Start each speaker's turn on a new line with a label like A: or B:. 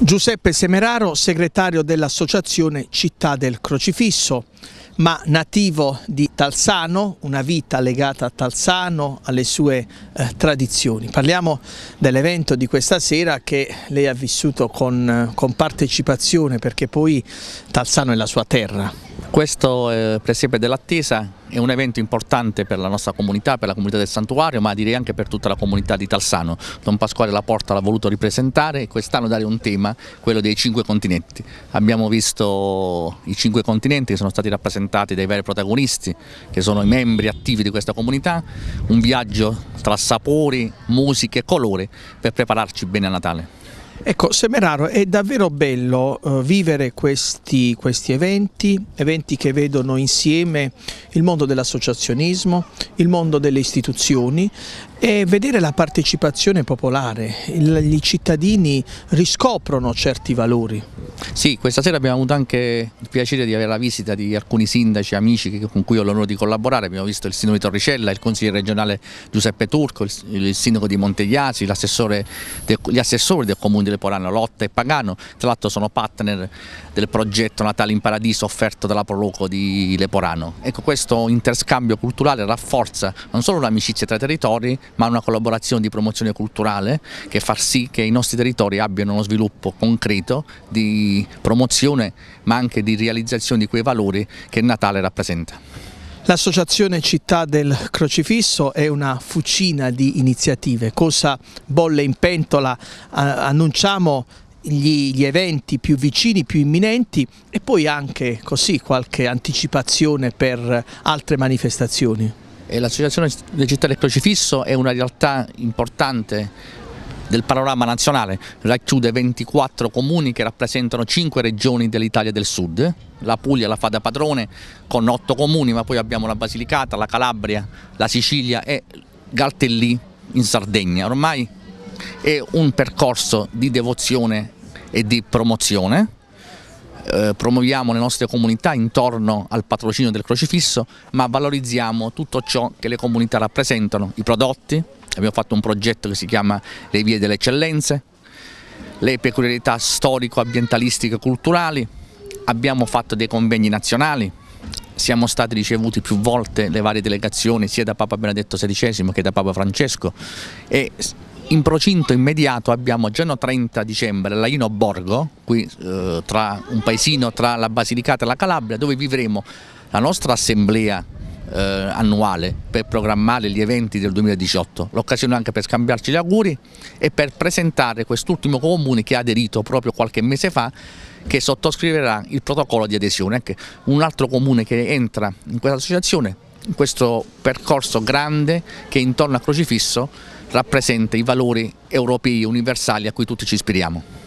A: Giuseppe Semeraro, segretario dell'associazione Città del Crocifisso, ma nativo di Talsano, una vita legata a Talsano, alle sue eh, tradizioni. Parliamo dell'evento di questa sera che lei ha vissuto con, eh, con partecipazione perché poi Talsano è la sua terra. Questo
B: eh, Presepe dell'Attesa è un evento importante per la nostra comunità, per la comunità del santuario, ma direi anche per tutta la comunità di Talsano. Don Pasquale La Porta l'ha voluto ripresentare e quest'anno dare un tema, quello dei cinque continenti. Abbiamo visto i cinque continenti che sono stati rappresentati dai veri protagonisti, che sono i membri attivi di questa comunità, un viaggio tra sapori, musica e colore per prepararci bene a Natale.
A: Ecco, Semeraro, è davvero bello eh, vivere questi, questi eventi, eventi che vedono insieme il mondo dell'associazionismo, il mondo delle istituzioni e vedere la partecipazione popolare, il, i cittadini riscoprono certi valori.
B: Sì, questa sera abbiamo avuto anche il piacere di avere la visita di alcuni sindaci, amici con cui ho l'onore di collaborare, abbiamo visto il sindaco di Torricella, il consigliere regionale Giuseppe Turco, il, il sindaco di Montegliasi, gli assessori del comune di Leporano, Lotta e Pagano, tra l'altro sono partner del progetto Natale in Paradiso offerto dalla Proloco di Leporano. Ecco, questo interscambio culturale rafforza non solo l'amicizia tra i territori, ma una collaborazione di promozione culturale che fa sì che i nostri territori abbiano uno sviluppo concreto di promozione, ma anche di realizzazione di quei valori che Natale rappresenta.
A: L'associazione Città del Crocifisso è una fucina di iniziative, cosa bolle in pentola, annunciamo gli, gli, eventi più vicini, più imminenti e poi anche così qualche anticipazione per altre manifestazioni. L'associazione Città del Crocifisso è
B: una realtà importante del panorama nazionale racchiude 24 comuni che rappresentano 5 regioni dell'Italia del Sud. La Puglia la fa da padrone con 8 comuni, ma poi abbiamo la Basilicata, la Calabria, la Sicilia e Galtellì in Sardegna. Ormai è un percorso di devozione e di promozione. Eh, promuoviamo le nostre comunità intorno al patrocinio del crocifisso, ma valorizziamo tutto ciò che le comunità rappresentano, i prodotti, abbiamo fatto un progetto che si chiama Le vie delle eccellenze, le peculiarità storico-ambientalistiche culturali, abbiamo fatto dei convegni nazionali, siamo stati ricevuti più volte le varie delegazioni sia da Papa Benedetto XVI che da Papa Francesco e in procinto immediato abbiamo giorno 30 dicembre l'Aino Borgo, qui eh, tra un paesino tra la Basilicata e la Calabria, dove vivremo la nostra assemblea eh, annuale per programmare gli eventi del 2018, l'occasione anche per scambiarci gli auguri e per presentare quest'ultimo comune che ha aderito proprio qualche mese fa che sottoscriverà il protocollo di adesione, anche un altro comune che entra in questa associazione, in questo percorso grande che intorno a Crocifisso
A: rappresenta i valori europei universali a cui tutti ci ispiriamo.